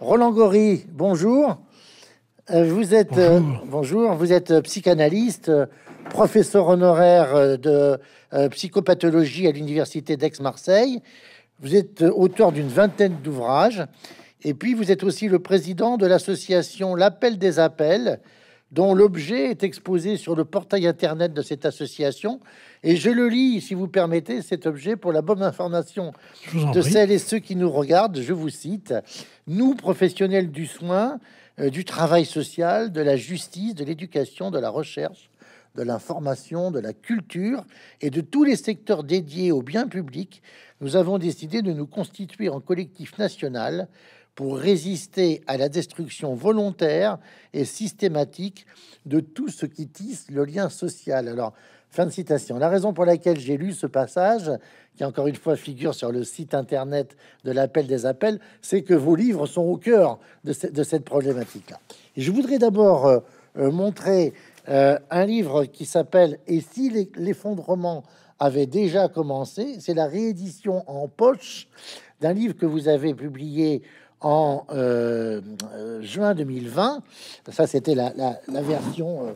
Roland Gory, euh, euh, bonjour. Vous êtes bonjour. vous êtes psychanalyste, euh, professeur honoraire de psychopathologie à l'université d'Aix-Marseille. Vous êtes auteur d'une vingtaine d'ouvrages et puis vous êtes aussi le président de l'association L'Appel des Appels dont l'objet est exposé sur le portail internet de cette association. Et je le lis, si vous permettez, cet objet pour la bonne information de celles et ceux qui nous regardent. Je vous cite Nous, professionnels du soin, euh, du travail social, de la justice, de l'éducation, de la recherche, de l'information, de la culture et de tous les secteurs dédiés au bien public, nous avons décidé de nous constituer en collectif national pour résister à la destruction volontaire et systématique de tout ce qui tisse le lien social. Alors, fin de citation. La raison pour laquelle j'ai lu ce passage, qui encore une fois figure sur le site internet de l'appel des appels, c'est que vos livres sont au cœur de, cette problématique-là. Je voudrais d'abord euh, euh, montrer euh, un livre qui s'appelle Et si l'effondrement avait déjà commencé C'est la réédition en poche d'un livre que vous avez publié en euh, juin 2020. Ça, c'était la, version euh,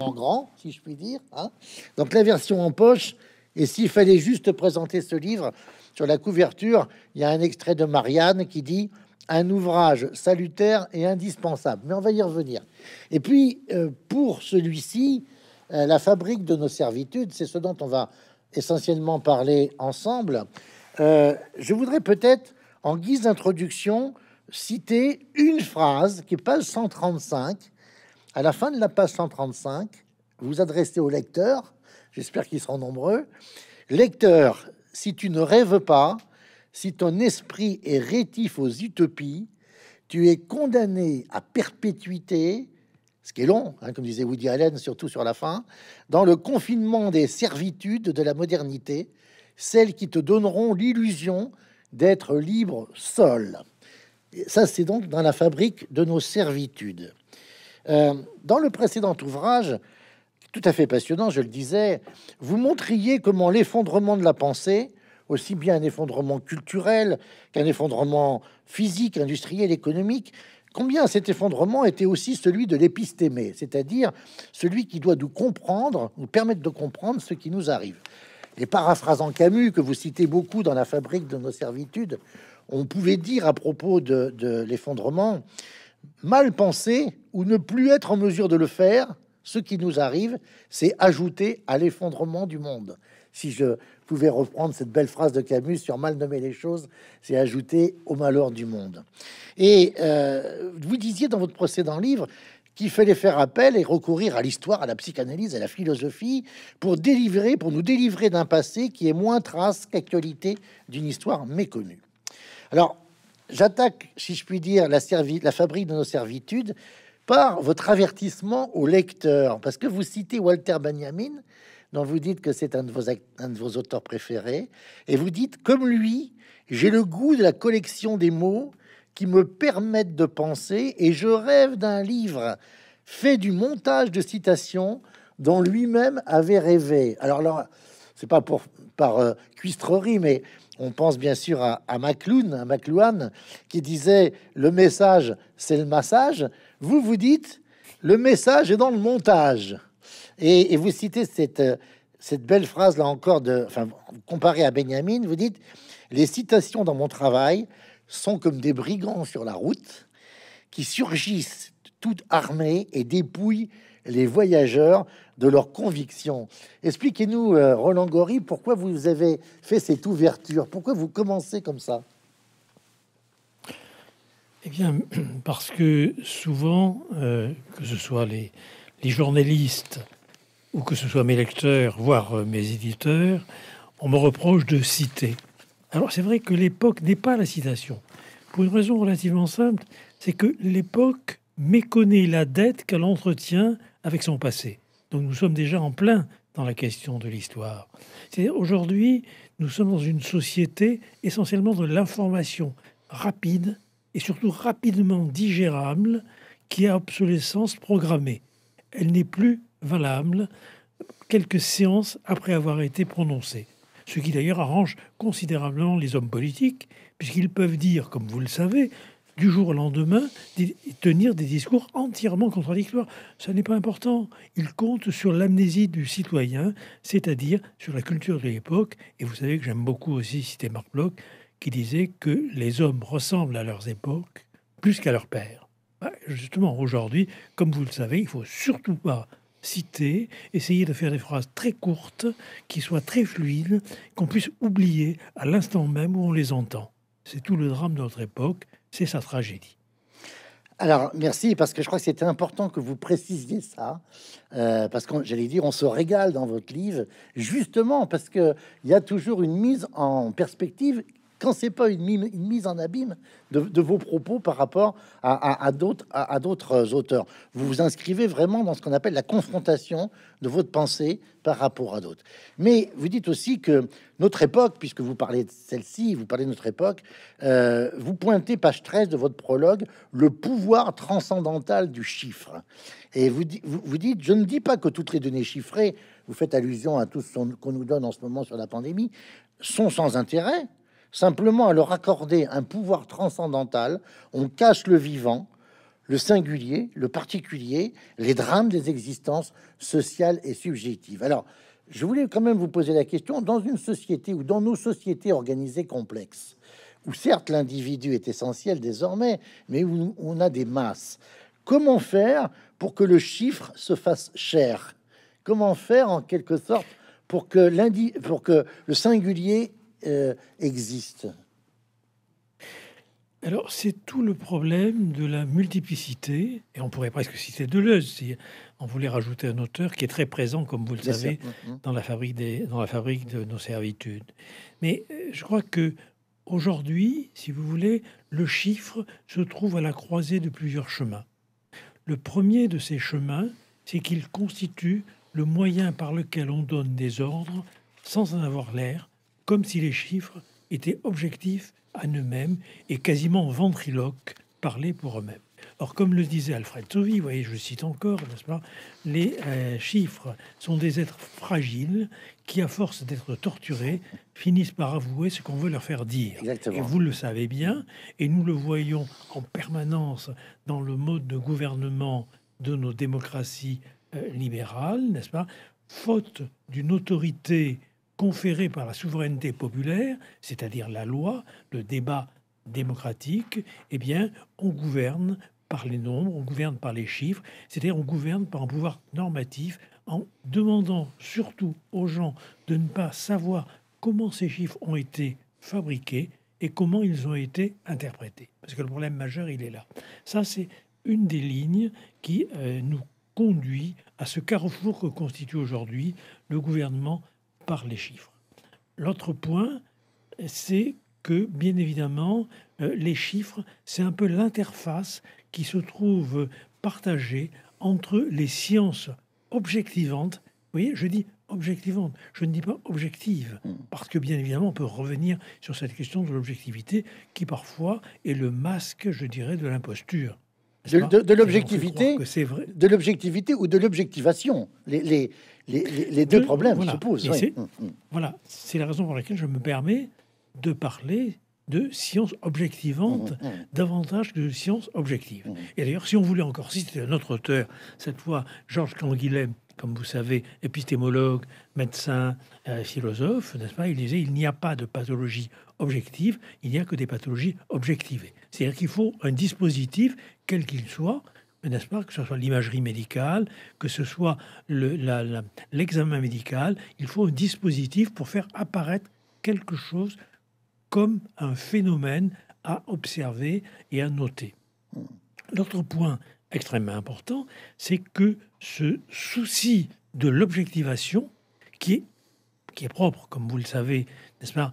en grand, si je puis dire. Hein. Donc la version en poche. Et s'il fallait juste présenter ce livre, sur la couverture, il y a un extrait de Marianne qui dit un ouvrage salutaire et indispensable. Mais on va y revenir. Et puis, euh, pour celui-ci, la fabrique de nos servitudes, c'est ce dont on va essentiellement parler ensemble. je voudrais peut-être en guise d'introduction, citer une phrase qui est page 135. À la fin de la page 135, vous adressez au lecteurs, j'espère qu'ils seront nombreux. Lecteur, si tu ne rêves pas, si ton esprit est rétif aux utopies, tu es condamné à perpétuité, ce qui est long, hein, comme disait Woody Allen, surtout sur la fin, dans le confinement des servitudes de la modernité, celles qui te donneront l'illusion d'être libre seul. ça, c'est donc dans la fabrique de nos servitudes. Euh, dans le précédent ouvrage, tout à fait passionnant, je le disais, vous montriez comment l'effondrement de la pensée, aussi bien un effondrement culturel qu'un effondrement physique, industriel, économique, combien cet effondrement était aussi celui de l'épistémé, c'est-à-dire celui qui doit nous comprendre, nous permettre de comprendre ce qui nous arrive. Les paraphrases en Camus, que vous citez beaucoup dans la fabrique de nos servitudes, on pouvait dire à propos de, l'effondrement, mal penser ou ne plus être en mesure de le faire, ce qui nous arrive, c'est ajouter à l'effondrement du monde. Si je pouvais reprendre cette belle phrase de Camus sur mal nommer les choses, c'est ajouter au malheur du monde. Et euh, vous disiez dans votre précédent livre, qu'il fallait faire appel et recourir à l'histoire, à la psychanalyse, à la philosophie pour délivrer, pour nous délivrer d'un passé qui est moins trace qu'actualité d'une histoire méconnue. Alors, j'attaque, si je puis dire, la, la fabrique de nos servitudes par votre avertissement au lecteur, parce que vous citez Walter Benjamin, dont vous dites que c'est un, de vos un de vos auteurs préférés, et vous dites, comme lui, j'ai le goût de la collection des mots qui me permettent de penser, et je rêve d'un livre fait du montage de citations dont lui-même avait rêvé. Alors là, c'est pas pour par euh, cuistrerie, mais on pense bien sûr à, à McLuhan, à McLuhan, qui disait le message, c'est le massage. Vous vous dites le message est dans le montage, et, vous citez cette euh, cette belle phrase là encore de, enfin, comparé à Benjamin, vous dites les citations dans mon travail sont comme des brigands sur la route qui surgissent toute armée et dépouillent les voyageurs de leurs convictions. Expliquez-nous, euh, Roland Gori, pourquoi vous avez fait cette ouverture Pourquoi vous commencez comme ça Eh bien, parce que souvent, euh, que ce soit les, les, journalistes ou que ce soit mes lecteurs, voire euh, mes éditeurs, on me reproche de citer. Alors c'est vrai que l'époque n'est pas la citation, pour une raison relativement simple, c'est que l'époque méconnaît la dette qu'elle entretient avec son passé. Donc nous sommes déjà en plein dans la question de l'histoire. cest aujourd'hui, nous sommes dans une société essentiellement de l'information rapide et surtout rapidement digérable qui a obsolescence programmée. Elle n'est plus valable quelques séances après avoir été prononcée ce qui d'ailleurs arrange considérablement les hommes politiques, puisqu'ils peuvent dire, comme vous le savez, du jour au lendemain, tenir des discours entièrement contradictoires. ce n'est pas important. Ils comptent sur l'amnésie du citoyen, c'est-à-dire sur la culture de l'époque. Et vous savez que j'aime beaucoup aussi citer Marc Bloch, qui disait que les hommes ressemblent à leurs époques plus qu'à leurs pères. Bah, justement, aujourd'hui, comme vous le savez, il faut surtout pas citer, essayer de faire des phrases très courtes, qui soient très fluides, qu'on puisse oublier à l'instant même où on les entend. C'est tout le drame de notre époque, c'est sa tragédie. Alors, merci, parce que je crois que c'était important que vous précisiez ça, euh, parce que j'allais dire, on se régale dans votre livre, justement, parce qu'il y a toujours une mise en perspective quand c'est pas une, une, mise en abîme de, vos propos par rapport à, d'autres, à, d'autres euh, auteurs. Vous vous inscrivez vraiment dans ce qu'on appelle la confrontation de votre pensée par rapport à d'autres. Mais vous dites aussi que notre époque, puisque vous parlez de celle-ci, vous parlez de notre époque, euh, vous pointez, page 13 de votre prologue, le pouvoir transcendantal du chiffre. Et vous, vous dites, je ne dis pas que toutes les données chiffrées, vous faites allusion à tout ce qu'on nous donne en ce moment sur la pandémie, sont sans intérêt, Simplement, à leur accorder un pouvoir transcendantal, on cache le vivant, le singulier, le particulier, les drames des existences sociales et subjectives. Alors, je voulais quand même vous poser la question, dans une société ou dans nos sociétés organisées complexes, où certes l'individu est essentiel désormais, mais où on a des masses, comment faire pour que le chiffre se fasse cher Comment faire en quelque sorte pour que, pour que le singulier euh, existe alors, c'est tout le problème de la multiplicité, et on pourrait presque citer Deleuze si on voulait rajouter un auteur qui est très présent, comme vous le savez, mm-hmm. dans la, fabrique des, dans la fabrique de nos servitudes. Mais euh, je crois que aujourd'hui, si vous voulez, le chiffre se trouve à la croisée de plusieurs chemins. Le premier de ces chemins, c'est qu'il constitue le moyen par lequel on donne des ordres sans en avoir l'air, comme si les chiffres étaient objectifs à eux-mêmes et quasiment ventriloques, parlaient pour eux-mêmes. Or, comme le disait Alfred Sauvy, vous voyez, je cite encore, n'est-ce pas, les euh, chiffres sont des êtres fragiles qui, à force d'être torturés, finissent par avouer ce qu'on veut leur faire dire. Et vous le savez bien, et nous le voyons en permanence dans le mode de gouvernement de nos démocraties euh, libérales, n'est-ce pas, faute d'une autorité conférée par la souveraineté populaire, c'est-à-dire la loi, le débat démocratique, eh bien, on gouverne par les nombres, on gouverne par les chiffres, c'est-à-dire on gouverne par un pouvoir normatif en demandant surtout aux gens de ne pas savoir comment ces chiffres ont été fabriqués et comment ils ont été interprétés. Parce que le problème majeur, il est là. Ça, c'est une des lignes qui euh, nous conduit à ce carrefour que constitue aujourd'hui le gouvernement par les chiffres. L'autre point, c'est que, bien évidemment, euh, les chiffres, c'est un peu l'interface qui se trouve partagée entre les sciences objectivantes. Vous voyez, je dis objectivante, je ne dis pas objective, hmm. parce que bien évidemment, on peut revenir sur cette question de l'objectivité qui parfois est le masque, je dirais, de l'imposture de, l'objectivité, de l'objectivité ou de l'objectivation. Les, deux problèmes se posent. Mm, mm. Voilà, c'est la raison pour laquelle je me permets de parler de science objectivante mm, davantage que de science objective. Et d'ailleurs, si on voulait encore citer un autre auteur, cette fois Georges Canguilhem, comme vous savez, épistémologue, médecin, euh, philosophe, n'est-ce pas Il disait il n'y a pas de pathologie objective, il n'y a que des pathologies objectivées. C'est-à-dire qu'il faut un dispositif quel qu'il soit, n'est-ce pas, que ce soit l'imagerie médicale, que ce soit l'examen médical, il faut un dispositif pour faire apparaître quelque chose comme un phénomène à observer et à noter. L'autre point extrêmement important, c'est que ce souci de l'objectivation, qui est, qui est propre, comme vous le savez, n'est-ce pas,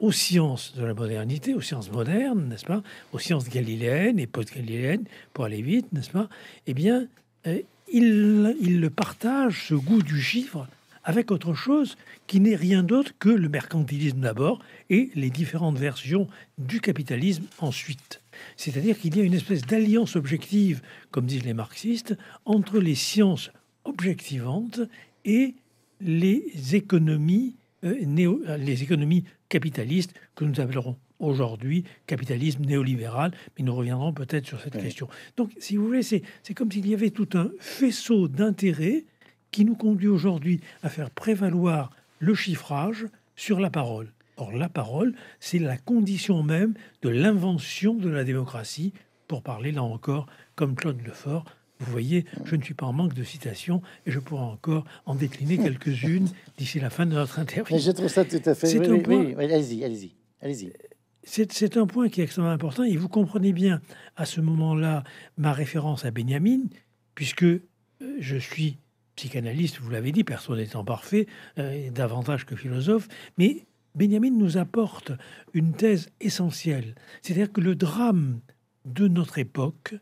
aux sciences de la modernité, aux sciences modernes, n'est-ce pas, aux sciences galiléennes et post-galiléennes, pour aller vite, n'est-ce pas, eh bien, euh, il, le partage, ce goût du chiffre, avec autre chose qui n'est rien d'autre que le mercantilisme d'abord et les différentes versions du capitalisme ensuite. C'est-à-dire qu'il y a une espèce d'alliance objective, comme disent les marxistes, entre les sciences objectivantes et les économies euh, euh, les économies capitalistes que nous appellerons aujourd'hui capitalisme néolibéral, mais nous reviendrons peut-être sur cette question. Donc, si vous voulez, c'est comme s'il y avait tout un faisceau d'intérêts qui nous conduit aujourd'hui à faire prévaloir le chiffrage sur la parole. Or, la parole, c'est la condition même de l'invention de la démocratie, pour parler là encore, comme Claude Lefort, vous voyez, je ne suis pas en manque de citations et je pourrai encore en décliner quelques-unes d'ici la fin de notre interview. je trouve ça tout à fait. allez-y, allez-y, euh, C'est un point qui est extrêmement important et vous comprenez bien à ce moment-là ma référence à Benjamin, puisque euh, je suis psychanalyste, vous l'avez dit, personne n'étant parfait, euh, davantage que philosophe, mais Benjamin nous apporte une thèse essentielle, c'est-à-dire que le drame de notre époque,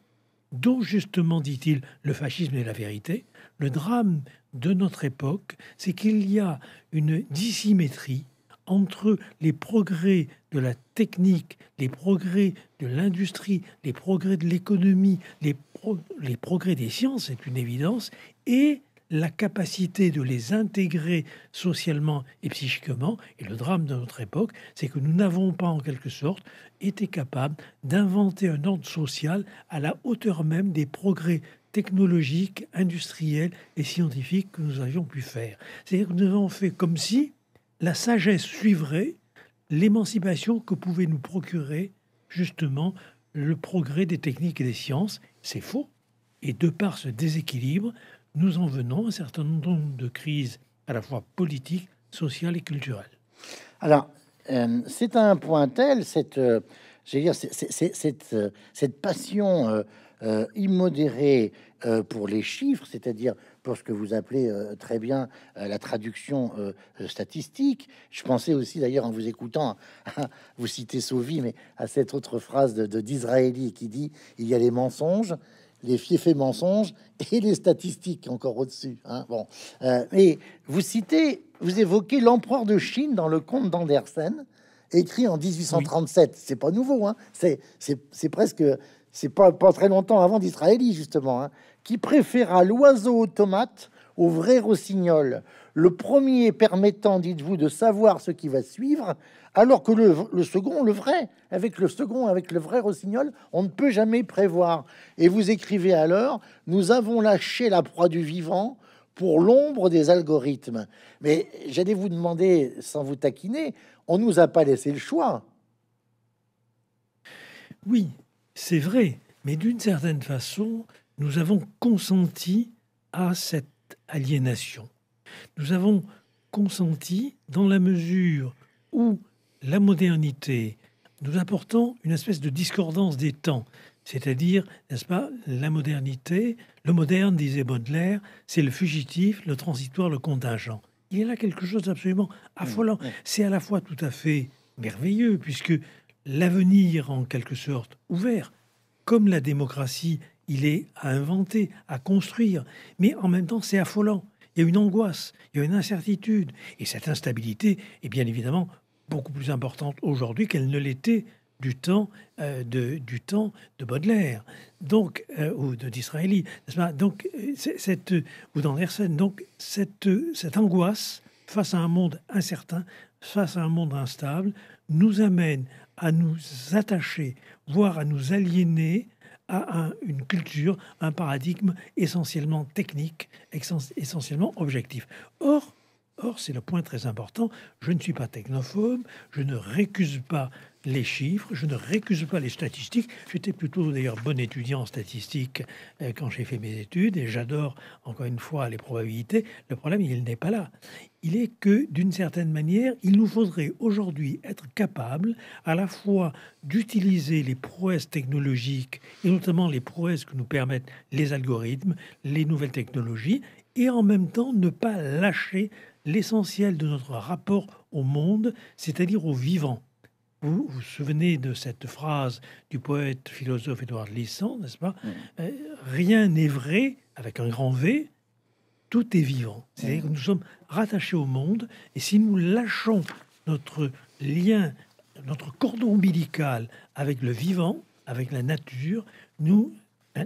dont justement, dit-il, le fascisme est la vérité. Le drame de notre époque, c'est qu'il y a une dissymétrie entre les progrès de la technique, les progrès de l'industrie, les progrès de l'économie, les, les progrès des sciences, c'est une évidence, et la capacité de les intégrer socialement et psychiquement. Et le drame de notre époque, c'est que nous n'avons pas, en quelque sorte, été capables d'inventer un ordre social à la hauteur même des progrès technologiques, industriels et scientifiques que nous avions pu faire. C'est-à-dire que nous avons fait comme si la sagesse suivrait l'émancipation que pouvait nous procurer justement le progrès des techniques et des sciences. C'est faux. Et de par ce déséquilibre, nous en venons à un certain nombre de crises à la fois politiques, sociales et culturelles. Alors, euh, c'est un point tel, cette, passion immodérée pour les chiffres, c'est-à-dire pour ce que vous appelez euh, très bien euh, la traduction statistique. Je pensais aussi d'ailleurs en vous écoutant, hein, vous citez Sauvy, mais à cette autre phrase de, d'Israéli qui dit il y a les mensonges, les fiefs et mensonges et les statistiques encore au-dessus. Hein, bon, euh, et vous citez, vous évoquez l'empereur de Chine dans le conte d'Andersen, écrit en 1837. C'est pas nouveau, hein. c'est, presque, c'est pas, pas très longtemps avant d'Israéli, justement, hein, qui préféra l'oiseau automate au vrai rossignol. Le premier permettant, dites-vous, de savoir ce qui va suivre, alors que le, second, le vrai, avec le second, avec le vrai rossignol, on ne peut jamais prévoir. Et vous écrivez alors, nous avons lâché la proie du vivant pour l'ombre des algorithmes. Mais j'allais vous demander, sans vous taquiner, on ne nous a pas laissé le choix. Oui, c'est vrai, mais d'une certaine façon, nous avons consenti à cette aliénation. Nous avons consenti dans la mesure où la modernité nous apportant une espèce de discordance des temps. C'est-à-dire, n'est-ce pas, la modernité, le moderne, disait Baudelaire, c'est le fugitif, le transitoire, le contingent. Il y a là quelque chose d'absolument affolant. Mmh, mmh. C'est à la fois tout à fait merveilleux, puisque l'avenir, en quelque sorte, ouvert, comme la démocratie, il est à inventer, à construire, mais en même temps, c'est affolant. Il y a une angoisse, il y a une incertitude, et cette instabilité est bien évidemment beaucoup plus importante aujourd'hui qu'elle ne l'était du temps, euh, de, du temps de Baudelaire, donc, euh, ou de Disraeli, donc, euh, cette, ou d'Andersen. Donc, cette, cette angoisse face à un monde incertain, face à un monde instable, nous amène à nous attacher, voire à nous aliéner à une culture, un paradigme essentiellement technique, essentiellement objectif. Or, Or, c'est le point très important, je ne suis pas technophobe, je ne récuse pas les chiffres, je ne récuse pas les statistiques. J'étais plutôt d'ailleurs bon étudiant en statistiques euh, quand j'ai fait mes études et j'adore encore une fois les probabilités. Le problème, il n'est pas là. Il est que d'une certaine manière, il nous faudrait aujourd'hui être capable à la fois d'utiliser les prouesses technologiques et notamment les prouesses que nous permettent les algorithmes, les nouvelles technologies et en même temps ne pas lâcher l'essentiel de notre rapport au monde, c'est-à-dire au vivant. Vous vous souvenez de cette phrase du poète philosophe Édouard Lisson, n'est-ce pas euh, Rien n'est vrai avec un grand V, tout est vivant. C'est-à-dire que nous sommes rattachés au monde et si nous lâchons notre lien, notre cordon ombilical avec le vivant, avec la nature, nous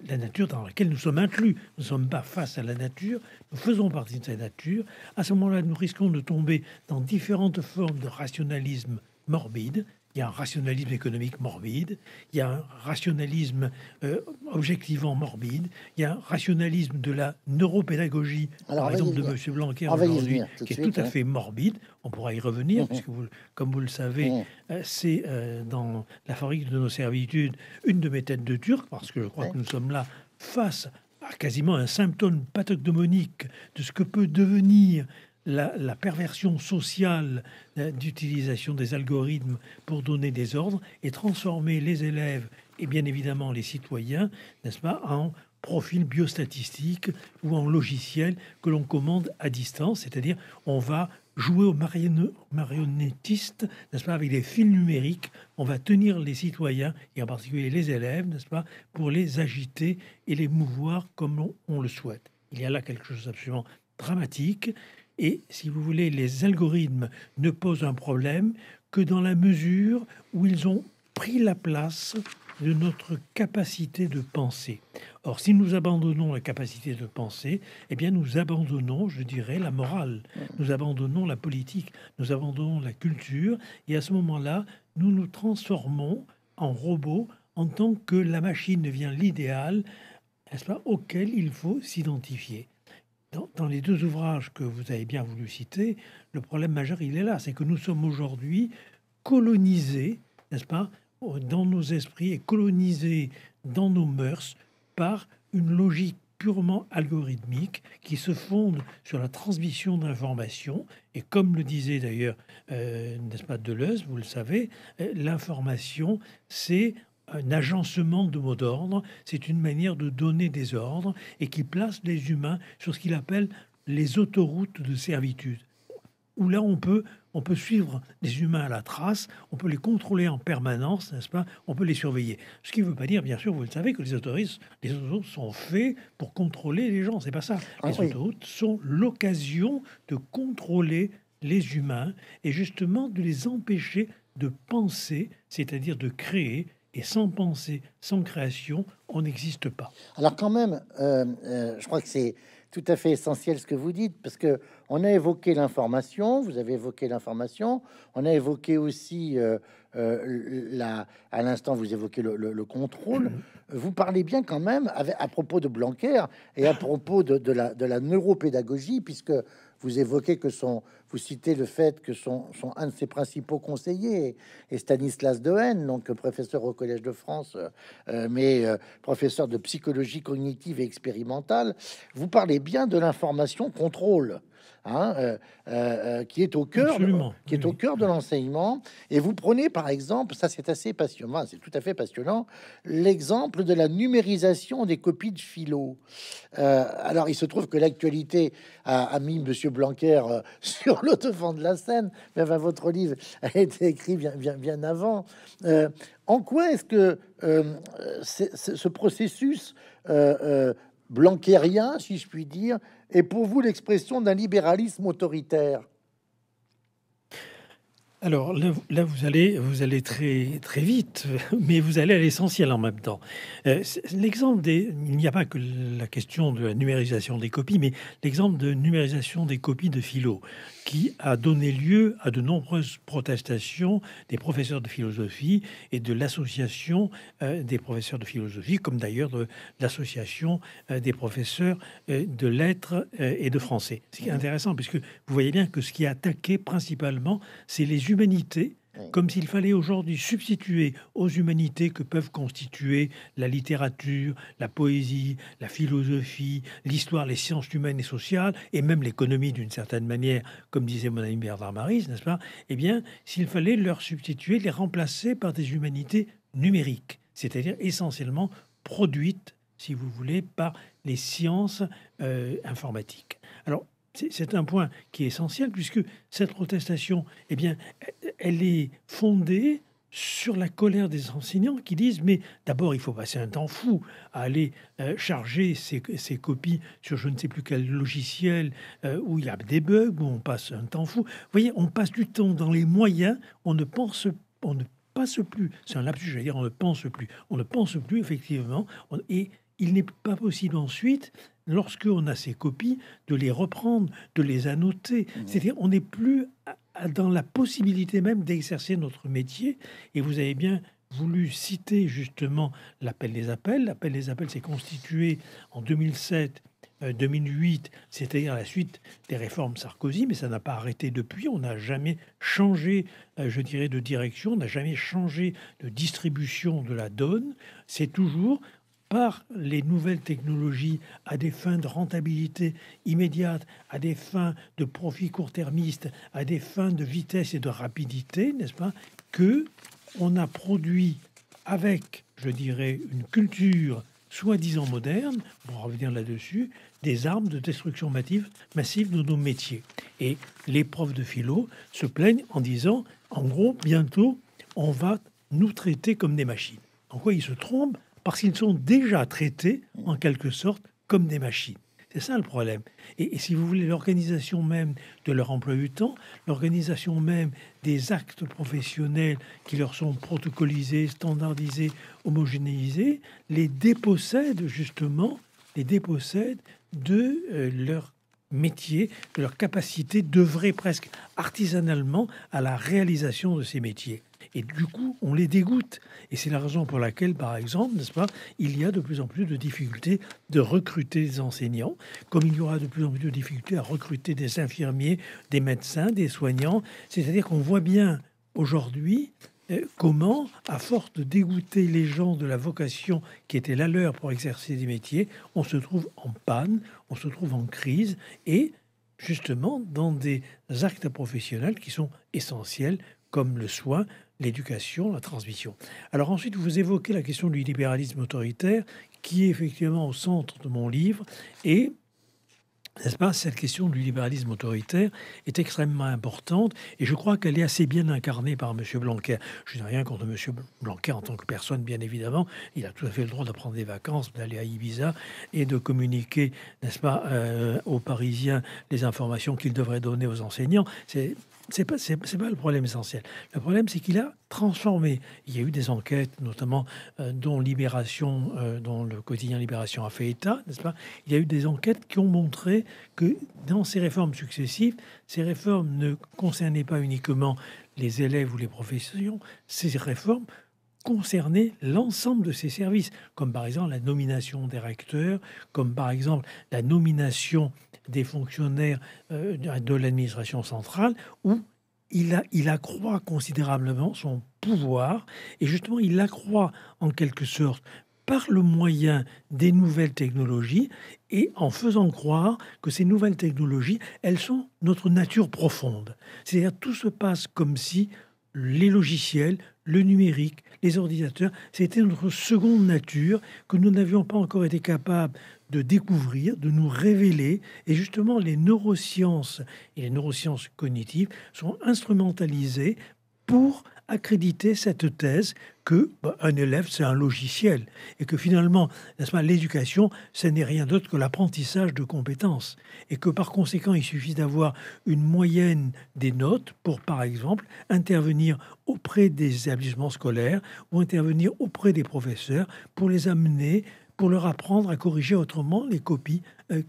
la nature dans laquelle nous sommes inclus. Nous ne sommes pas face à la nature, nous faisons partie de sa nature. À ce moment-là, nous risquons de tomber dans différentes formes de rationalisme morbide il y a un rationalisme économique morbide, il y a un rationalisme euh, objectivement morbide, il y a un rationalisme de la neuropédagogie, par exemple, de M. Blanquer aujourd'hui, qui est tout à hein. fait morbide. On pourra y revenir, parce mmh. puisque, vous, comme vous le savez, mmh. euh, c'est euh, dans la fabrique de nos servitudes une de mes têtes de turc, parce que je crois que nous sommes là face à quasiment un symptôme pathognomonique de ce que peut devenir la, perversion sociale euh, d'utilisation des algorithmes pour donner des ordres et transformer les élèves et bien évidemment les citoyens, n'est-ce pas, en profil biostatistique ou en logiciel que l'on commande à distance, c'est-à-dire on va jouer au marionnettiste, n'est-ce pas, avec des fils numériques, on va tenir les citoyens, et en particulier les élèves, n'est-ce pas, pour les agiter et les mouvoir comme on, on le souhaite. Il y a là quelque chose d'absolument dramatique. Et si vous voulez, les algorithmes ne posent un problème que dans la mesure où ils ont pris la place de notre capacité de penser. Or, si nous abandonnons la capacité de penser, eh bien, nous abandonnons, je dirais, la morale, nous abandonnons la politique, nous abandonnons la culture, et à ce moment-là, nous nous transformons en robots en tant que la machine devient l'idéal, ce auquel il faut s'identifier dans, les deux ouvrages que vous avez bien voulu citer, le problème majeur, il est là. C'est que nous sommes aujourd'hui colonisés, n'est-ce pas, dans nos esprits et colonisés dans nos mœurs par une logique purement algorithmique qui se fonde sur la transmission d'informations. Et comme le disait d'ailleurs, euh, n'est-ce pas, Deleuze, vous le savez, euh, l'information, c'est un agencement de mots d'ordre, c'est une manière de donner des ordres et qui place les humains sur ce qu'il appelle les autoroutes de servitude, où là on peut, on peut suivre les humains à la trace, on peut les contrôler en permanence, n'est-ce pas On peut les surveiller. Ce qui ne veut pas dire, bien sûr, vous le savez, que les autoroutes, les autoroutes sont faites pour contrôler les gens, c'est pas ça. Ah les autoroutes sont l'occasion de contrôler les humains et justement de les empêcher de penser, c'est-à-dire de créer et sans pensée, sans création, on n'existe pas. Alors quand même, euh, euh, je crois que c'est tout à fait essentiel ce que vous dites, parce que on a évoqué l'information, vous avez évoqué l'information, on a évoqué aussi, euh, euh la, à l'instant, vous évoquez le, contrôle. Mmh. Vous parlez bien quand même à propos de Blanquer et à propos de, de, la, de la neuropédagogie, puisque vous évoquez que son, vous citez le fait que son, son un de ses principaux conseillers est Stanislas Dehaene, donc euh, professeur au Collège de France, euh, euh, mais professeur de psychologie cognitive et expérimentale. Vous parlez bien de l'information contrôle. Hein, euh, euh, euh, qui est au cœur, de, qui est au cœur de l'enseignement. Et vous prenez par exemple, ça c'est assez passionnant, c'est tout à fait passionnant, l'exemple de la numérisation des copies de philo. alors il se trouve que l'actualité a, mis Monsieur Blanquer sur l'autre fond de la scène, mais votre livre a été écrit bien, bien, bien avant. en quoi est-ce que ce processus Blanquerien, si je puis dire, est pour vous l'expression d'un libéralisme autoritaire alors là, vous allez, très, vite, mais vous allez à l'essentiel en même temps. Euh, l'exemple des, il n'y a pas que la question de la numérisation des copies, mais l'exemple de numérisation des copies de philo, qui a donné lieu à de nombreuses protestations des professeurs de philosophie et de l'association euh, des professeurs de philosophie, comme d'ailleurs de, l'association euh, des professeurs de lettres et de français. C'est intéressant, puisque vous voyez bien que ce qui est attaqué principalement, c'est les humanités, comme s'il fallait aujourd'hui substituer aux humanités que peuvent constituer la littérature, la poésie, la philosophie, l'histoire, les sciences humaines et sociales, et même l'économie d'une certaine manière, comme disait mon ami Bernard Maris, n'est-ce pas Eh bien, s'il fallait leur substituer, les remplacer par des humanités numériques, c'est-à-dire essentiellement produites, si vous voulez, par les sciences euh, informatiques. Alors, c'est un point qui est essentiel puisque cette protestation, eh bien, elle est fondée sur la colère des enseignants qui disent mais d'abord il faut passer un temps fou à aller euh, charger ces, copies sur je ne sais plus quel logiciel euh, où il y a des bugs où on passe un temps fou. Vous voyez, on passe du temps dans les moyens, on ne pense, on ne passe plus. C'est un lapsus, veux dire, on ne pense plus, on ne pense plus effectivement, et il n'est pas possible ensuite lorsqu'on a ces copies, de les reprendre, de les annoter. Mmh. C'est-à-dire, on n'est plus dans la possibilité même d'exercer notre métier. Et vous avez bien voulu citer justement l'appel des appels. L'appel des appels s'est constitué en 2007 2008, euh, c'est-à-dire la suite des réformes Sarkozy, mais ça n'a pas arrêté depuis. On n'a jamais changé, euh, je dirais, de direction, on n'a jamais changé de distribution de la donne. C'est toujours, par les nouvelles technologies à des fins de rentabilité immédiate, à des fins de profit court-termiste, à des fins de vitesse et de rapidité, n'est-ce pas, que on a produit avec, je dirais, une culture soi-disant moderne, pour revenir là-dessus, des armes de destruction massive de nos métiers. Et les profs de philo se plaignent en disant, en gros, bientôt, on va nous traiter comme des machines. En quoi ils se trompent parce qu'ils sont déjà traités en quelque sorte comme des machines. C'est ça le problème. Et, si vous voulez, l'organisation même de leur emploi du temps, l'organisation même des actes professionnels qui leur sont protocolisés, standardisés, homogénéisés, les dépossèdent, justement, les dépossède de euh, leur métier, de leur capacité d'œuvrer presque artisanalement à la réalisation de ces métiers. Et du coup, on les dégoûte. Et c'est la raison pour laquelle, par exemple, n'est-ce pas, il y a de plus en plus de difficultés de recruter des enseignants, comme il y aura de plus en plus de difficultés à recruter des infirmiers, des médecins, des soignants. C'est-à-dire qu'on voit bien aujourd'hui euh, comment, à force de dégoûter les gens de la vocation qui était la leur pour exercer des métiers, on se trouve en panne, on se trouve en crise et justement dans des actes professionnels qui sont essentiels comme le soin, l'éducation, la transmission. Alors ensuite, vous évoquez la question du libéralisme autoritaire, qui est effectivement au centre de mon livre, et n'est-ce pas Cette question du libéralisme autoritaire est extrêmement importante et je crois qu'elle est assez bien incarnée par M. Blanquer. Je n'ai rien contre M. Blanquer en tant que personne, bien évidemment. Il a tout à fait le droit de prendre des vacances, d'aller à Ibiza et de communiquer, n'est-ce pas, euh, aux Parisiens les informations qu'il devrait donner aux enseignants. C'est c'est pas, c'est, pas le problème essentiel. Le problème, c'est qu'il a transformé. Il y a eu des enquêtes, notamment euh, dont Libération, euh, dont le quotidien Libération a fait état, n'est-ce pas Il y a eu des enquêtes qui ont montré que dans ces réformes successives, ces réformes ne concernaient pas uniquement les élèves ou les professions. Ces réformes concernaient l'ensemble de ces services, comme par exemple la nomination des recteurs, comme par exemple la nomination des fonctionnaires euh, de l'administration centrale où il, il accroît considérablement son pouvoir et justement il accroît en quelque sorte par le moyen des nouvelles technologies et en faisant croire que ces nouvelles technologies, elles sont notre nature profonde. C'est-à-dire tout se passe comme si les logiciels, le numérique, les ordinateurs, c'était notre seconde nature que nous n'avions pas encore été capables de découvrir, de nous révéler. Et justement, les neurosciences et les neurosciences cognitives sont instrumentalisées pour accréditer cette thèse que bah, un élève, c'est un logiciel, et que finalement, n'est-ce pas, l'éducation, ce n'est rien d'autre que l'apprentissage de compétences, et que par conséquent, il suffit d'avoir une moyenne des notes pour, par exemple, intervenir auprès des établissements scolaires ou intervenir auprès des professeurs pour les amener pour leur apprendre à corriger autrement les copies et euh,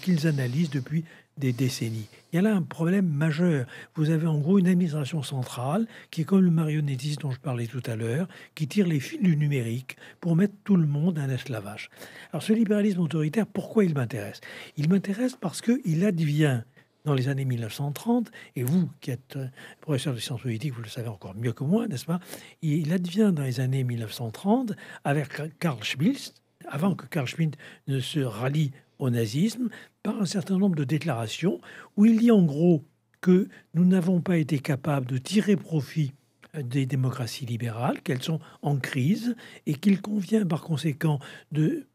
qu'ils analysent depuis des décennies. Il y a là un problème majeur. Vous avez en gros une administration centrale qui est comme le marionnettiste dont je parlais tout à l'heure, qui tire les fils du numérique pour mettre tout le monde à l'esclavage. esclavage. Alors ce libéralisme autoritaire, pourquoi il m'intéresse Il m'intéresse parce qu'il advient dans les années 1930, et vous qui êtes euh, professeur de sciences politiques, vous le savez encore mieux que moi, n'est-ce pas Il advient dans les années 1930 avec Karl Schmitt, avant que Karl Schmitt ne se rallie au nazisme par un certain nombre de déclarations où il dit en gros que nous n'avons pas été capables de tirer profit des démocraties libérales, qu'elles sont en crise et qu'il convient par conséquent de,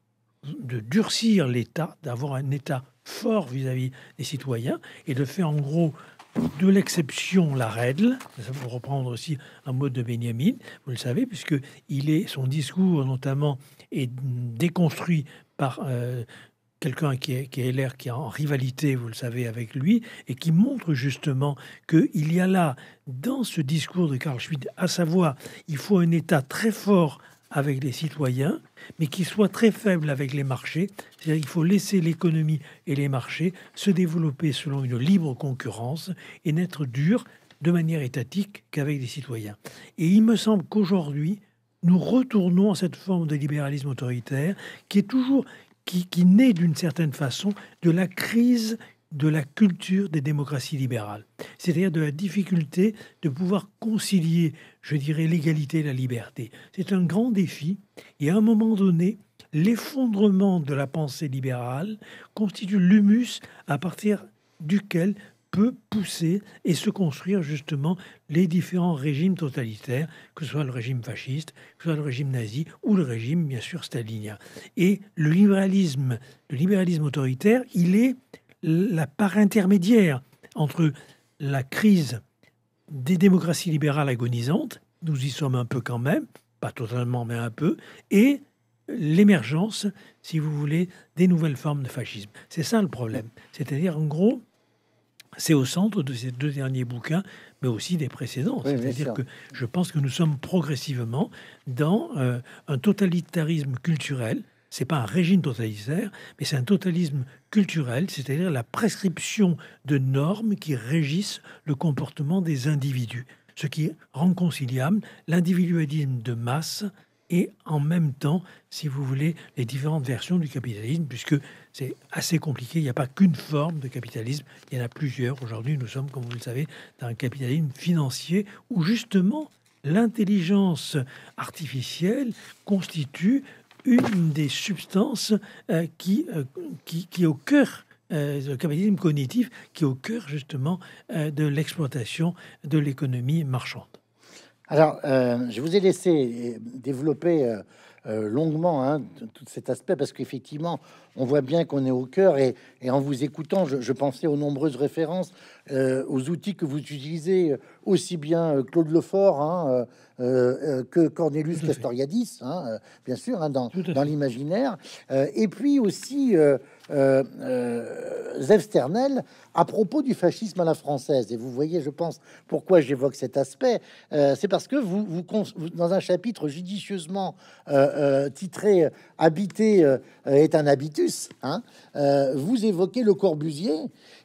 de durcir l'État, d'avoir un État fort vis-à-vis des citoyens et de faire en gros de l'exception la règle. Ça faut reprendre aussi un mot de Benjamin, vous le savez, puisque il est, son discours notamment est déconstruit par euh, quelqu'un qui est, l'air qui est en rivalité, vous le savez, avec lui, et qui montre justement qu'il y a là, dans ce discours de Karl Schmitt, à savoir, il faut un État très fort avec les citoyens, mais qui soit très faible avec les marchés. C'est-à-dire qu'il faut laisser l'économie et les marchés se développer selon une libre concurrence et n'être dur de manière étatique qu'avec les citoyens. Et il me semble qu'aujourd'hui, nous retournons à cette forme de libéralisme autoritaire qui est toujours, qui, naît d'une certaine façon de la crise de la culture des démocraties libérales, c'est-à-dire de la difficulté de pouvoir concilier, je dirais, l'égalité et la liberté. C'est un grand défi, et à un moment donné, l'effondrement de la pensée libérale constitue l'humus à partir duquel peut pousser et se construire justement les différents régimes totalitaires, que ce soit le régime fasciste, que ce soit le régime nazi ou le régime, bien sûr, stalinien. Et le libéralisme, le libéralisme autoritaire, il est la part intermédiaire entre la crise des démocraties libérales agonisantes, nous y sommes un peu quand même, pas totalement, mais un peu, et l'émergence, si vous voulez, des nouvelles formes de fascisme. C'est ça le problème. C'est-à-dire, en gros, c'est au centre de ces deux derniers bouquins, mais aussi des précédents. C'est-à-dire que je pense que nous sommes progressivement dans euh, un totalitarisme culturel. Ce n'est pas un régime totalitaire, mais c'est un totalisme culturel, c'est-à-dire la prescription de normes qui régissent le comportement des individus, ce qui rend conciliable l'individualisme de masse et en même temps, si vous voulez, les différentes versions du capitalisme, puisque c'est assez compliqué. Il n'y a pas qu'une forme de capitalisme, il y en a plusieurs. Aujourd'hui, nous sommes, comme vous le savez, dans un capitalisme financier où justement l'intelligence artificielle constitue une des substances euh, euh, qui, qui, est au cœur euh, le capitalisme cognitif qui est au cœur justement de l'exploitation de l'économie marchande. Alors, je vous ai laissé développer euh, longuement hein, tout cet aspect parce qu'effectivement, on voit bien qu'on est au cœur et, en vous écoutant, je, pensais aux nombreuses références euh, aux outils que vous utilisez euh, aussi bien Claude Lefort hein, que Cornelius Castoriadis, hein, bien sûr, dans l'imaginaire, et puis aussi Zev à propos du fascisme à la française. Et vous voyez, je pense, pourquoi j'évoque cet aspect. Euh, c'est parce que vous, vous, dans un chapitre judicieusement euh, euh, titré Habiter est un habitus, hein, vous évoquez le Corbusier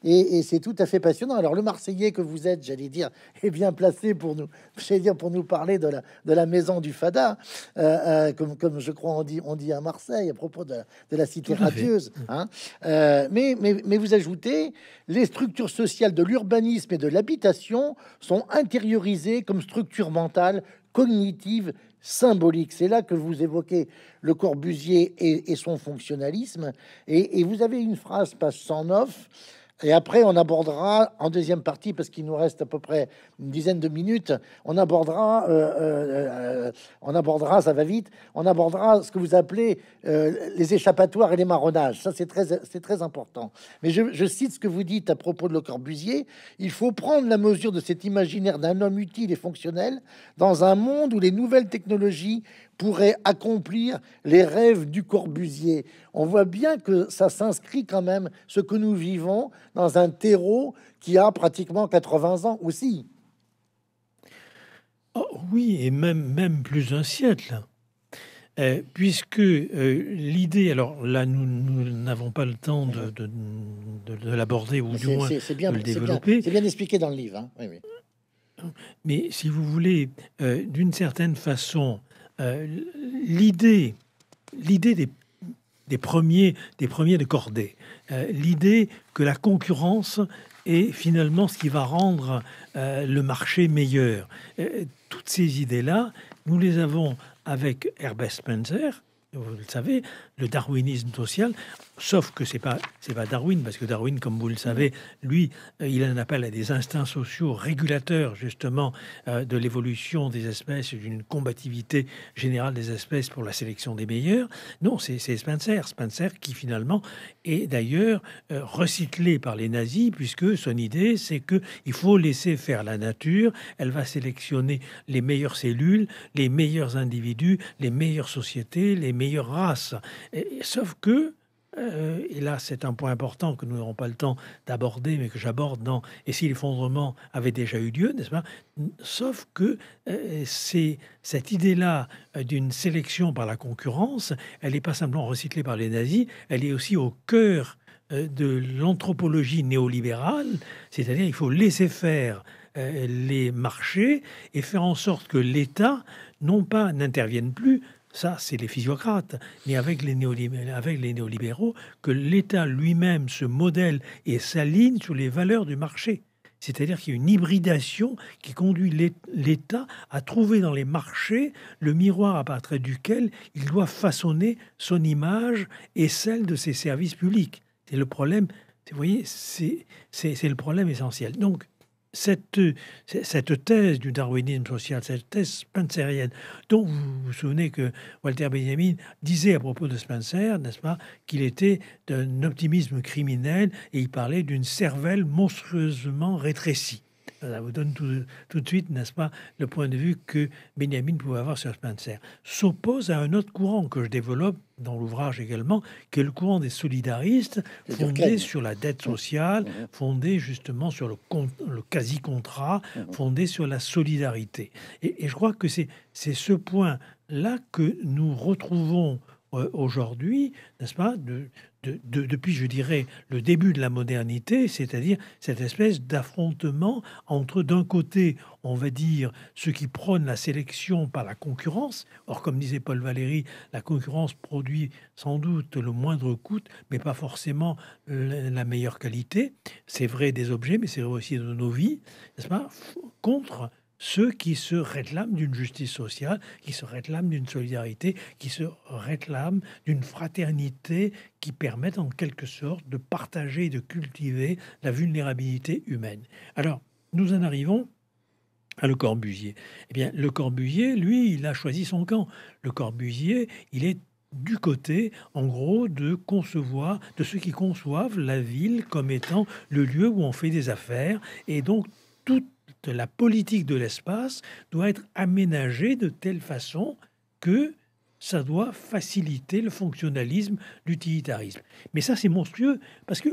et, c'est tout à fait passionnant. Alors, le Marseillais que vous êtes, j'allais dire, est bien placé pour nous, dire, pour nous parler de la, de la maison du Fada, comme, comme je crois on dit, on dit à Marseille à propos de, de la cité radieuse. Mm. Hein. mais, mais, mais et vous ajoutez les structures sociales de l'urbanisme et de l'habitation sont intériorisées comme structures mentales, cognitives, symboliques. C'est là que vous évoquez le Corbusier et, et son fonctionnalisme. Et, et, vous avez une phrase, page 109, et après, on abordera en deuxième partie, parce qu'il nous reste à peu près une dizaine de minutes, on abordera, euh, euh, euh, on abordera, ça va vite, on abordera ce que vous appelez les échappatoires et les marronnages. Ça, c'est très, c'est très important. Mais je, je, cite ce que vous dites à propos de Le Corbusier. Il faut prendre la mesure de cet imaginaire d'un homme utile et fonctionnel dans un monde où les nouvelles technologies pourrait accomplir les rêves du Corbusier. On voit bien que ça s'inscrit quand même, ce que nous vivons, dans un terreau qui a pratiquement 80 ans aussi. Oh oui, et même, même plus d'un siècle. Euh, puisque euh, l'idée, alors là, nous n'avons pas le temps de, l'aborder ou du moins bien, de le développer. C'est bien, expliqué dans le livre. Hein. Mais si vous voulez, euh, d'une certaine façon, euh, l'idée, l'idée des, des, premiers, des premiers de cordée, euh, l'idée que la concurrence est finalement ce qui va rendre euh, le marché meilleur. toutes ces idées-là, nous les avons avec Herbert Spencer, vous le savez, le darwinisme social, sauf que c'est pas c'est pas Darwin parce que Darwin, comme vous le savez, lui, euh, il un appel à des instincts sociaux régulateurs justement euh, de l'évolution des espèces, d'une combativité générale des espèces pour la sélection des meilleurs. Non, c'est Spencer, Spencer qui finalement est d'ailleurs euh, recyclé par les nazis puisque son idée c'est que il faut laisser faire la nature, elle va sélectionner les meilleures cellules, les meilleurs individus, les meilleures sociétés, les meilleures races sauf que, euh, et là c'est un point important que nous n'aurons pas le temps d'aborder, mais que j'aborde dans Et si l'effondrement avait déjà eu lieu, n'est-ce pas Sauf que euh, c'est cette idée-là euh, d'une sélection par la concurrence, elle n'est pas simplement recyclée par les nazis, elle est aussi au cœur de l'anthropologie néolibérale, c'est-à-dire qu'il faut laisser faire les marchés et faire en sorte que l'État, non pas n'intervienne plus, ça, c'est les physiocrates. Mais avec les, néolibéraux, que l'État lui-même se modèle et s'aligne sur les valeurs du marché. C'est-à-dire qu'il y a une hybridation qui conduit l'État à trouver dans les marchés le miroir à partir duquel il doit façonner son image et celle de ses services publics. C'est le problème, vous voyez, c'est le problème essentiel. Donc, euh, cette, thèse du darwinisme social, cette thèse spencerienne, dont vous vous souvenez que Walter Benjamin disait à propos de Spencer, n'est-ce pas, qu'il était d'un optimisme criminel et il parlait d'une cervelle monstrueusement rétrécie. Ça vous donne tout, de suite, n'est-ce pas, le point de vue que Benjamin pouvait avoir sur Spencer. S'oppose à un autre courant que je développe dans l'ouvrage également, qui est le courant des solidaristes, fondé sur la dette mmh. sociale, mmh. fondé justement sur le, quasi-contrat, mmh. fondé sur la solidarité. Et, et je crois que c'est ce point-là que nous retrouvons euh, aujourd'hui, n'est-ce pas, de, depuis, je dirais, le début de la modernité, c'est-à-dire cette espèce d'affrontement entre, d'un côté, on va dire, ceux qui prônent la sélection par la concurrence. Or, comme disait Paul Valéry, la concurrence produit sans doute le moindre coût, mais pas forcément la meilleure qualité. C'est vrai des objets, mais c'est vrai aussi de nos vies, n'est-ce pas Contre ceux qui se réclament d'une justice sociale, qui se réclament d'une solidarité, qui se réclament d'une fraternité qui permettent, en quelque sorte de partager et de cultiver la vulnérabilité humaine. Alors, nous en arrivons à Le Corbusier. Eh bien, Le Corbusier, lui, il a choisi son camp. Le Corbusier, il est du côté, en gros, de concevoir, de ceux qui conçoivent la ville comme étant le lieu où on fait des affaires. Et donc, tout de la politique de l'espace doit être aménagée de telle façon que ça doit faciliter le fonctionnalisme, l'utilitarisme. Mais ça, c'est monstrueux, parce que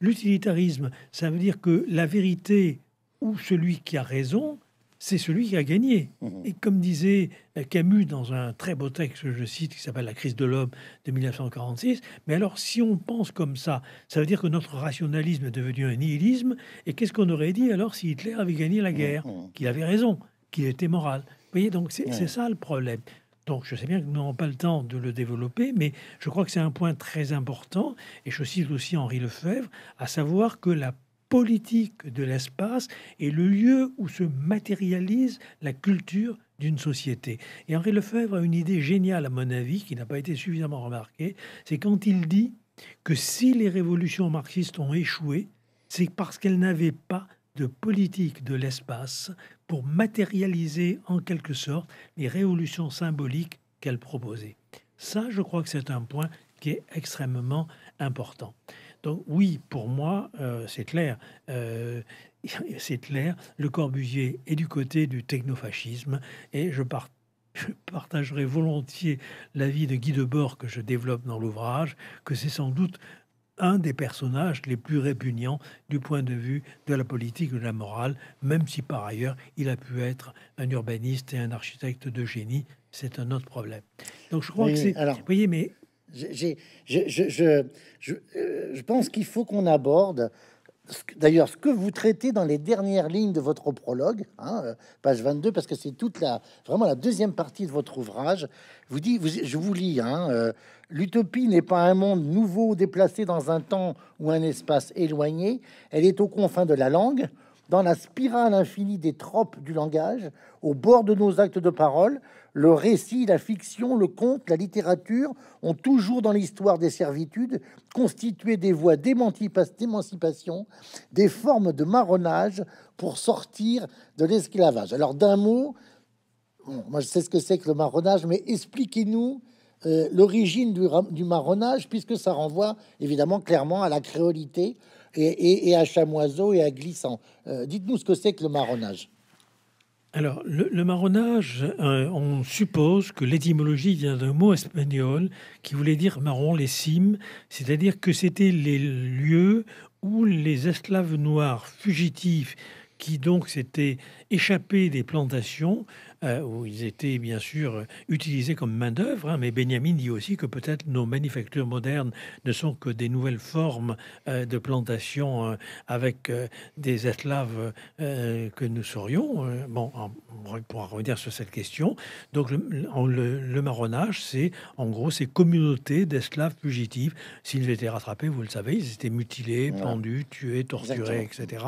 l'utilitarisme, ça veut dire que la vérité ou celui qui a raison c'est celui qui a gagné. Mhm. Et comme disait Camus dans un très beau texte je cite, qui s'appelle La crise de l'homme de 1946, mais alors si on pense comme ça, ça veut dire que notre rationalisme est devenu un nihilisme, et qu'est-ce qu'on aurait dit alors si Hitler avait gagné la guerre mhm. Qu'il avait raison, qu'il était moral. Vous voyez, donc c'est ça le problème. Donc je sais bien que nous n'avons pas le temps de le développer, mais je crois que c'est un point très important, et je cite aussi Henri Lefebvre, à savoir que la politique de l'espace est le lieu où se matérialise la culture d'une société. Et Henri Lefebvre a une idée géniale, à mon avis, qui n'a pas été suffisamment remarquée, c'est quand il dit que si les révolutions marxistes ont échoué, c'est parce qu'elles n'avaient pas de politique de l'espace pour matérialiser en quelque sorte les révolutions symboliques qu'elles proposaient. Ça, je crois que c'est un point qui est extrêmement important. Donc oui, pour moi, euh, c'est clair. Euh, c'est clair, le Corbusier est du côté du technofascisme et je, partagerai volontiers l'avis de Guy Debord que je développe dans l'ouvrage, que c'est sans doute un des personnages les plus répugnants du point de vue de la politique ou de la morale, même si par ailleurs il a pu être un urbaniste et un architecte de génie, c'est un autre problème. Donc je crois que c'est... Alors... mais euh, je, pense qu'il faut qu'on aborde D'ailleurs, ce que vous traitez dans les dernières lignes de votre prologue, hein, euh, page 22, parce que c'est toute la vraiment la deuxième partie de votre ouvrage, vous dit, je vous lis, hein, euh, l'utopie n'est pas un monde nouveau déplacé dans un temps ou un espace éloigné, elle est aux confins de la langue, dans la spirale infinie des tropes du langage, au bord de nos actes de parole, le récit, la fiction, le conte, la littérature ont toujours dans l'histoire des servitudes constitué des voies d'émancipation, des formes de marronnage pour sortir de l'esclavage. Alors d'un mot, moi je sais ce que c'est que le marronnage, mais expliquez-nous euh, l'origine du, du marronnage, puisque ça renvoie évidemment clairement à la créolité, et, à Chamoiseau et à Glissant. Euh, dites-nous ce que c'est que le marronnage. Alors, le, marronnage, euh, on suppose que l'étymologie vient d'un mot espagnol qui voulait dire marron, les cimes, c'est-à-dire que c'était les lieux où les esclaves noirs fugitifs qui donc s'étaient échappés des plantations euh, où ils étaient bien sûr utilisés comme main-d'œuvre. Hein, mais Benjamin dit aussi que peut-être nos manufactures modernes ne sont que des nouvelles formes euh, de plantation euh, avec des esclaves que nous serions. bon, on pourra revenir sur cette question. Donc, le, marronnage, c'est en gros ces communautés d'esclaves fugitifs. S'ils étaient rattrapés, vous le savez, ils étaient mutilés, pendus, tués, torturés, etc.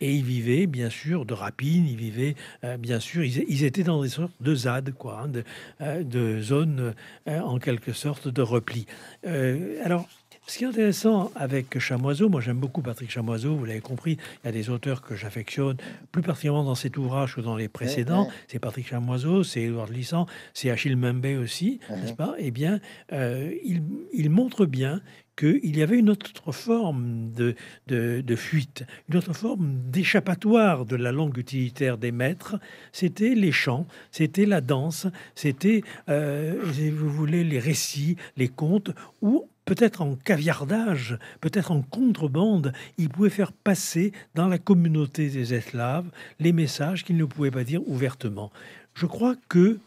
Et ils vivaient, bien sûr, de rapines, ils vivaient, bien sûr, ils, ils étaient dans des sortes de ZAD, quoi, hein, euh, de, zones euh, en quelque sorte de repli. Euh, alors, ce qui est intéressant avec Chamoiseau, moi j'aime beaucoup Patrick Chamoiseau, vous l'avez compris, il y a des auteurs que j'affectionne, plus particulièrement dans cet ouvrage que dans les précédents. C'est Patrick Chamoiseau, c'est Édouard Lissant, c'est Achille Mbembe aussi, n'est-ce pas Eh bien, il, il, montre bien qu'il y avait une autre forme de, fuite, une autre forme d'échappatoire de la langue utilitaire des maîtres. C'était les chants, c'était la danse, c'était, euh, si vous voulez, les récits, les contes, ou peut-être en caviardage, peut-être en contrebande, ils pouvaient faire passer dans la communauté des esclaves les messages qu'ils ne pouvaient pas dire ouvertement. Je crois que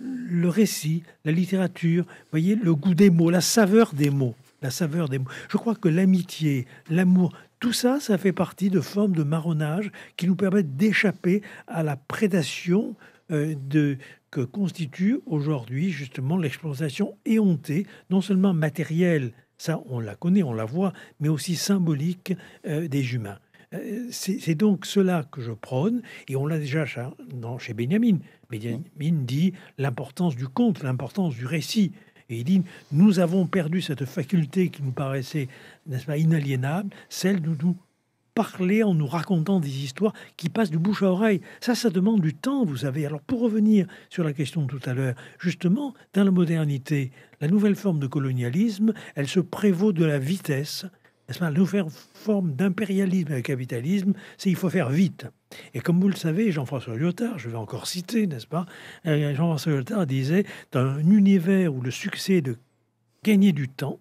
le récit, la littérature, voyez, le goût des mots, la saveur des mots, la saveur des mots. Je crois que l'amitié, l'amour, tout ça, ça fait partie de formes de marronnage qui nous permettent d'échapper à la prédation euh, de, que constitue aujourd'hui justement l'exploitation éhontée, non seulement matérielle, ça on la connaît, on la voit, mais aussi symbolique euh, des humains. Euh, c'est donc cela que je prône, et on l'a déjà chez, non, chez Benjamin. Benjamin hein? dit l'importance du conte, l'importance du récit. Et il dit, nous avons perdu cette faculté qui nous paraissait, n'est-ce pas, inaliénable, celle de nous parler en nous racontant des histoires qui passent de bouche à oreille. Ça, ça demande du temps, vous savez. Alors pour revenir sur la question de tout à l'heure, justement, dans la modernité, la nouvelle forme de colonialisme, elle se prévaut de la vitesse. La nouvelle forme d'impérialisme et de capitalisme, c'est il faut faire vite. Et comme vous le savez, Jean-François Lyotard, je vais encore citer, n'est-ce pas euh, Jean-François Lyotard disait Dans un univers où le succès est de gagner du temps,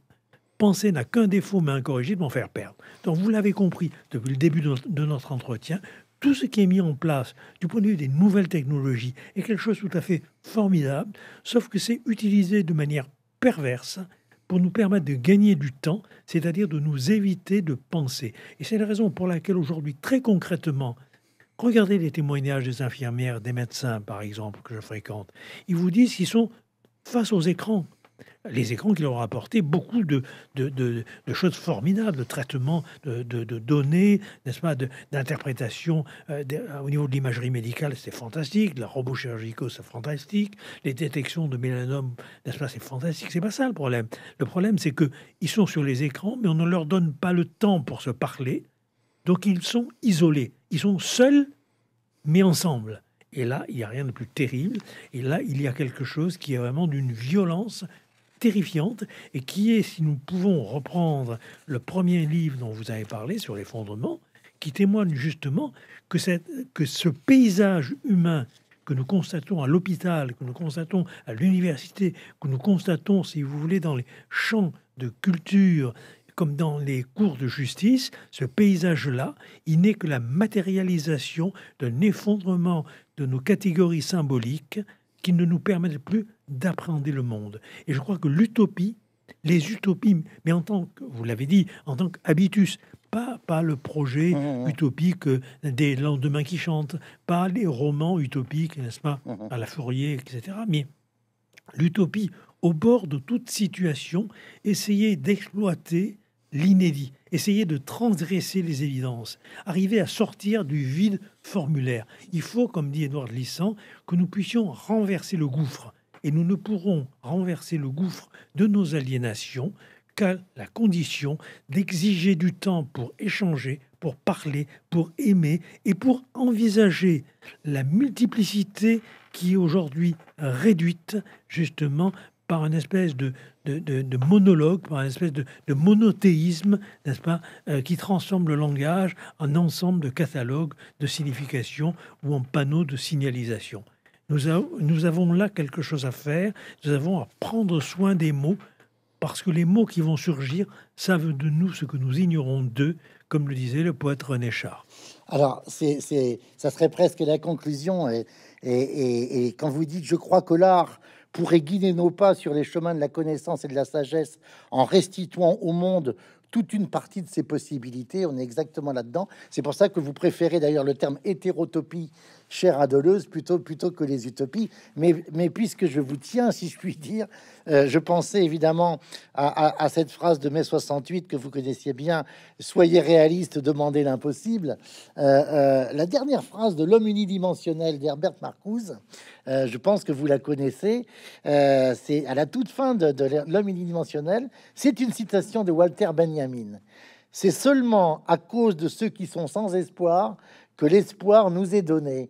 penser n'a qu'un défaut, mais un de m'en faire perdre. Donc vous l'avez compris depuis le début de notre entretien, tout ce qui est mis en place du point de vue des nouvelles technologies est quelque chose de tout à fait formidable, sauf que c'est utilisé de manière perverse pour nous permettre de gagner du temps, c'est-à-dire de nous éviter de penser. Et c'est la raison pour laquelle aujourd'hui, très concrètement, Regardez les témoignages des infirmières, des médecins, par exemple, que je fréquente. Ils vous disent qu'ils sont face aux écrans. Les écrans qui leur ont apporté beaucoup de, choses formidables, de traitements, de, données, n'est-ce pas, d'interprétation euh, euh, au niveau de l'imagerie médicale, c'est fantastique, la robot chirurgicaux, c'est fantastique, les détections de mélanome, nest c'est fantastique, c'est pas ça le problème. Le problème, c'est qu'ils sont sur les écrans, mais on ne leur donne pas le temps pour se parler, donc ils sont isolés, ils sont seuls, mais ensemble. Et là, il n'y a rien de plus terrible. Et là, il y a quelque chose qui est vraiment d'une violence terrifiante et qui est, si nous pouvons reprendre le premier livre dont vous avez parlé sur l'effondrement, qui témoigne justement que, cette, que ce paysage humain que nous constatons à l'hôpital, que nous constatons à l'université, que nous constatons, si vous voulez, dans les champs de culture comme dans les cours de justice, ce paysage-là, il n'est que la matérialisation d'un effondrement de nos catégories symboliques qui ne nous permettent plus d'appréhender le monde. Et je crois que l'utopie, les utopies, mais en tant que, vous l'avez dit, en tant qu'habitus, pas, pas, le projet mmh, mmh, mmh. utopique euh, des lendemains qui chantent, pas les romans utopiques, n'est-ce pas, à la Fourier, etc. Mais l'utopie, au bord de toute situation, essayer d'exploiter l'inédit, essayer de transgresser les évidences, arriver à sortir du vide formulaire. Il faut, comme dit Édouard Lissan, que nous puissions renverser le gouffre. Et nous ne pourrons renverser le gouffre de nos aliénations qu'à la condition d'exiger du temps pour échanger, pour parler, pour aimer et pour envisager la multiplicité qui est aujourd'hui réduite justement par une espèce de, de, de, monologue, par une espèce de, monothéisme, n'est-ce pas, euh, qui transforme le langage en ensemble de catalogues de signification ou en panneaux de signalisation. Nous, nous avons là quelque chose à faire, nous avons à prendre soin des mots, parce que les mots qui vont surgir savent de nous ce que nous ignorons d'eux, comme le disait le poète René Char. Alors, c'est, ça serait presque la conclusion. Et, et, et, et quand vous dites, je crois que l'art pourrait guider nos pas sur les chemins de la connaissance et de la sagesse en restituant au monde toute une partie de ses possibilités. On est exactement là-dedans. C'est pour ça que vous préférez d'ailleurs le terme hétérotopie chère adoleuse, plutôt, plutôt que les utopies. Mais, mais puisque je vous tiens, si je puis dire, euh, je pensais évidemment à, cette phrase de mai 68 que vous connaissiez bien, soyez réaliste, demandez l'impossible. Euh, euh, la dernière phrase de l'homme unidimensionnel d'Herbert Marcuse, je pense que vous la connaissez, c'est à la toute fin de, de l'homme unidimensionnel, c'est une citation de Walter Benjamin. C'est seulement à cause de ceux qui sont sans espoir que l'espoir nous est donné.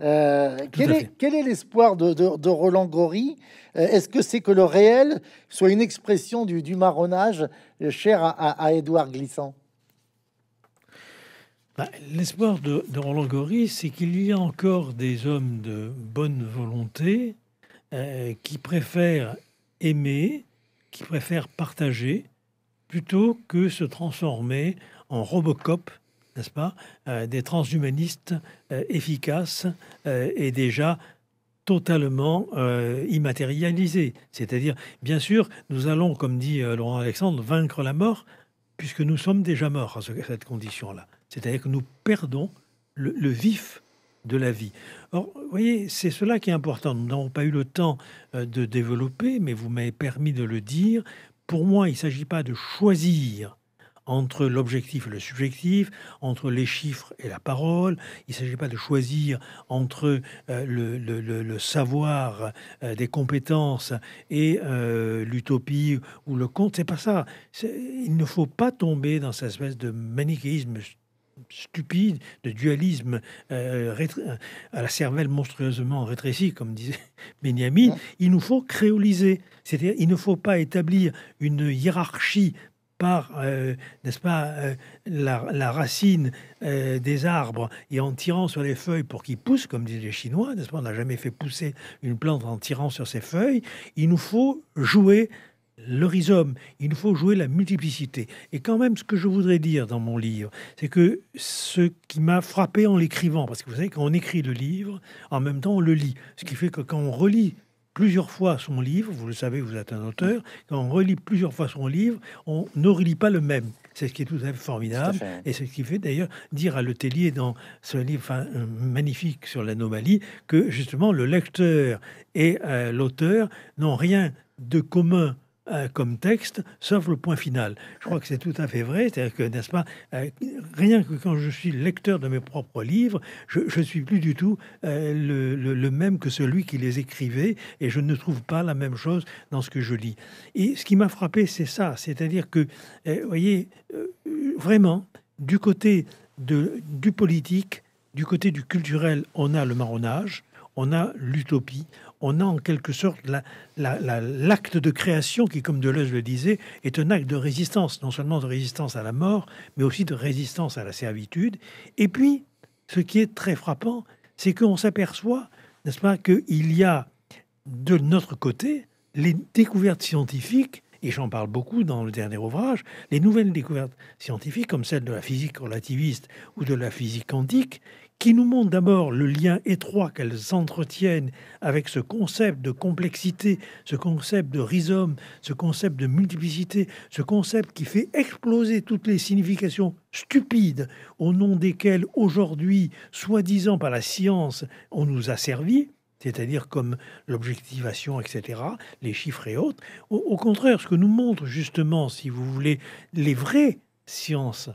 Euh, quel, est, l'espoir de, Roland Gory euh, Est-ce que c'est que le réel soit une expression du, du marronnage euh, cher à, Édouard Glissant bah, L'espoir de, Roland Gory, c'est qu'il y a encore des hommes de bonne volonté qui préfèrent aimer, qui préfèrent partager, plutôt que se transformer en Robocop n'est-ce pas, euh, des transhumanistes euh, efficaces euh, et déjà totalement immatérialisés. C'est-à-dire, bien sûr, nous allons, comme dit Laurent Alexandre, vaincre la mort, puisque nous sommes déjà morts à, cette condition-là. C'est-à-dire que nous perdons le, vif de la vie. Or, vous voyez, c'est cela qui est important. Nous n'avons pas eu le temps de développer, mais vous m'avez permis de le dire. Pour moi, il ne s'agit pas de choisir entre l'objectif et le subjectif, entre les chiffres et la parole. Il ne s'agit pas de choisir entre euh, le, savoir euh, des compétences et euh, l'utopie ou le conte. C'est pas ça. Il ne faut pas tomber dans cette espèce de manichéisme stupide, de dualisme à la cervelle monstrueusement rétrécie, comme disait Benjamin, il nous faut créoliser. C'est-à-dire, il ne faut pas établir une hiérarchie par, euh, n'est-ce pas, euh, la, racine euh, des arbres et en tirant sur les feuilles pour qu'ils poussent, comme disent les Chinois, n'est-ce pas, on n'a jamais fait pousser une plante en tirant sur ses feuilles, il nous faut jouer le rhizome, il nous faut jouer la multiplicité. Et quand même, ce que je voudrais dire dans mon livre, c'est que ce qui m'a frappé en l'écrivant, parce que vous savez, quand on écrit le livre, en même temps, on le lit. Ce qui fait que quand on relit plusieurs fois son livre, vous le savez, vous êtes un auteur, quand on relit plusieurs fois son livre, on ne relit pas le même. C'est ce qui est tout à fait formidable. Et c'est ce qui fait d'ailleurs dire à Le Tellier, dans ce livre euh, magnifique sur l'anomalie que justement le lecteur et euh, l'auteur n'ont rien de commun euh, comme texte, sauf le point final. Je crois que c'est tout à fait vrai, c'est-à-dire que, n'est-ce pas, euh, rien que quand je suis lecteur de mes propres livres, je ne suis plus du tout euh, le, même que celui qui les écrivait, et je ne trouve pas la même chose dans ce que je lis. Et ce qui m'a frappé, c'est ça, c'est-à-dire que, vous voyez, vraiment, du côté de, du politique, du côté du culturel, on a le marronnage, on a l'utopie, on a en quelque sorte l'acte de création qui, comme Deleuze le disait, est un acte de résistance, non seulement de résistance à la mort, mais aussi de résistance à la servitude. Et puis, ce qui est très frappant, c'est qu'on s'aperçoit, n'est-ce pas, qu'il y a de notre côté les découvertes scientifiques et j'en parle beaucoup dans le dernier ouvrage, les nouvelles découvertes scientifiques, comme celle de la physique relativiste ou de la physique quantique, qui nous montre d'abord le lien étroit qu'elles entretiennent avec ce concept de complexité, ce concept de rhizome, ce concept de multiplicité, ce concept qui fait exploser toutes les significations stupides au nom desquelles aujourd'hui, soi-disant par la science, on nous a servi c'est-à-dire comme l'objectivation, etc., les chiffres et autres. Au, au, contraire, ce que nous montre justement, si vous voulez, les vraies sciences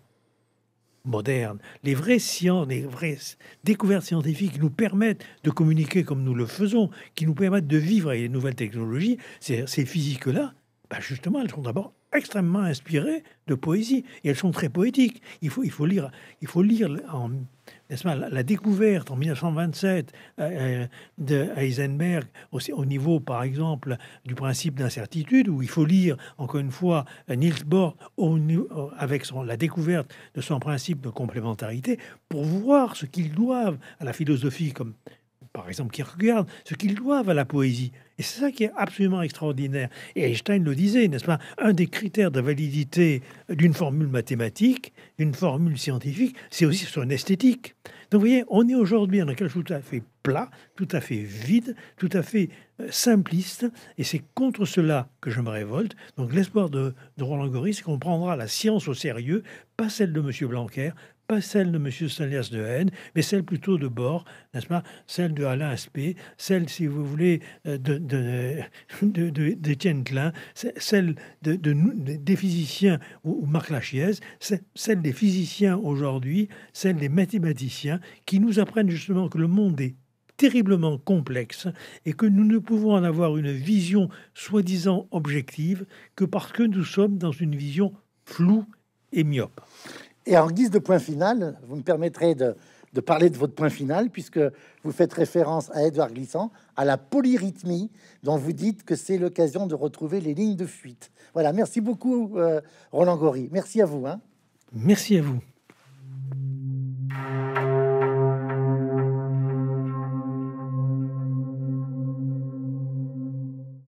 modernes, Les vraies sciences, les vraies découvertes scientifiques qui nous permettent de communiquer comme nous le faisons, qui nous permettent de vivre avec les nouvelles technologies. Ces, ces physiques-là, bah, justement, elles sont d'abord extrêmement inspirées de poésie. Et elles sont très poétiques. Il faut, il faut lire, il faut lire en, la, découverte en 1927 euh, euh, de Heisenberg au, au, niveau, par exemple, du principe d'incertitude, où il faut lire, encore une fois, Niels Bohr au, euh, avec son, la découverte de son principe de complémentarité pour voir ce qu'ils doivent à la philosophie comme par exemple, qui regardent ce qu'ils doivent à la poésie. Et c'est ça qui est absolument extraordinaire. Et Einstein le disait, n'est-ce pas Un des critères de validité d'une formule mathématique, d'une formule scientifique, c'est aussi son esthétique. Donc vous voyez, on est aujourd'hui dans quelque chose tout à fait plat, tout à fait vide, tout à fait euh, simpliste. Et c'est contre cela que je me révolte. Donc l'espoir de, de Roland Goris, c'est qu'on prendra la science au sérieux, pas celle de M. Blanquer, pas celle de M. Salias de Haine, mais celle plutôt de Bord, n'est-ce pas Celle de Alain Aspé, celle, si vous voulez, euh, de, de, de, Klein, celle des physiciens ou, ou Marc Lachiez, celle des physiciens aujourd'hui, celle des mathématiciens, qui nous apprennent justement que le monde est terriblement complexe et que nous ne pouvons en avoir une vision soi-disant objective que parce que nous sommes dans une vision floue et myope. Et en guise de point final, vous me permettrez de, parler de votre point final, puisque vous faites référence à Edouard Glissant, à la polyrythmie, dont vous dites que c'est l'occasion de retrouver les lignes de fuite. Voilà, merci beaucoup, euh, Roland Gory. Merci à vous. Hein. Merci à vous.